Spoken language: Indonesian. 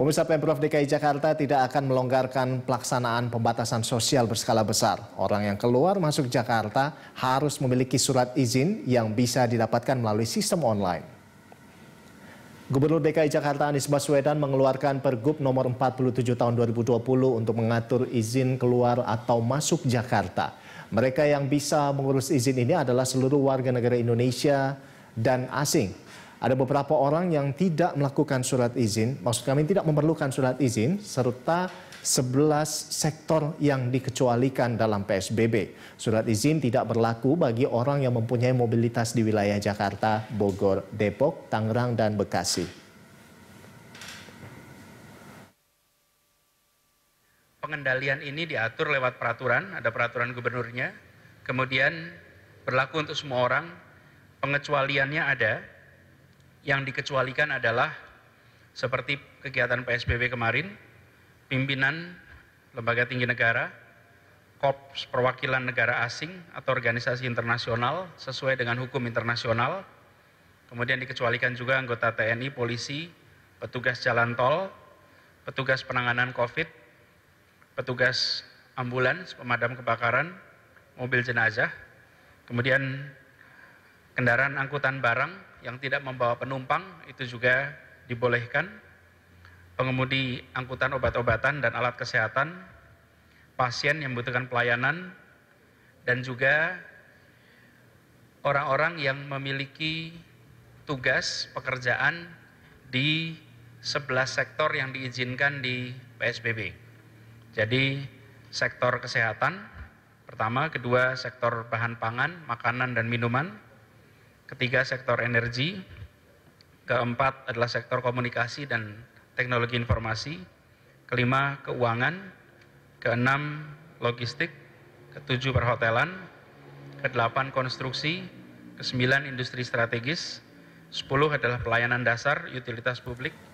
Pemirsa Pemprov DKI Jakarta tidak akan melonggarkan pelaksanaan pembatasan sosial berskala besar. Orang yang keluar masuk Jakarta harus memiliki surat izin yang bisa didapatkan melalui sistem online. Gubernur DKI Jakarta Anies Baswedan mengeluarkan Pergub nomor 47 tahun 2020 untuk mengatur izin keluar atau masuk Jakarta. Mereka yang bisa mengurus izin ini adalah seluruh warga negara Indonesia dan asing. Ada beberapa orang yang tidak melakukan surat izin, maksud kami tidak memerlukan surat izin, serta 11 sektor yang dikecualikan dalam PSBB. Surat izin tidak berlaku bagi orang yang mempunyai mobilitas di wilayah Jakarta, Bogor, Depok, Tangerang, dan Bekasi. Pengendalian ini diatur lewat peraturan, ada peraturan gubernurnya, kemudian berlaku untuk semua orang, pengecualiannya ada, yang dikecualikan adalah seperti kegiatan PSBB kemarin, pimpinan lembaga tinggi negara, korps perwakilan negara asing atau organisasi internasional sesuai dengan hukum internasional, kemudian dikecualikan juga anggota TNI, polisi, petugas jalan tol, petugas penanganan COVID, petugas ambulans, pemadam kebakaran, mobil jenazah, kemudian kendaraan angkutan barang, yang tidak membawa penumpang itu juga dibolehkan. Pengemudi angkutan obat-obatan dan alat kesehatan, pasien yang membutuhkan pelayanan, dan juga orang-orang yang memiliki tugas pekerjaan di 11 sektor yang diizinkan di PSBB. Jadi sektor kesehatan pertama, kedua sektor bahan pangan, makanan dan minuman, ketiga sektor energi, keempat adalah sektor komunikasi dan teknologi informasi, kelima keuangan, keenam logistik, ketujuh perhotelan, kedelapan konstruksi, kesembilan industri strategis, sepuluh adalah pelayanan dasar utilitas publik,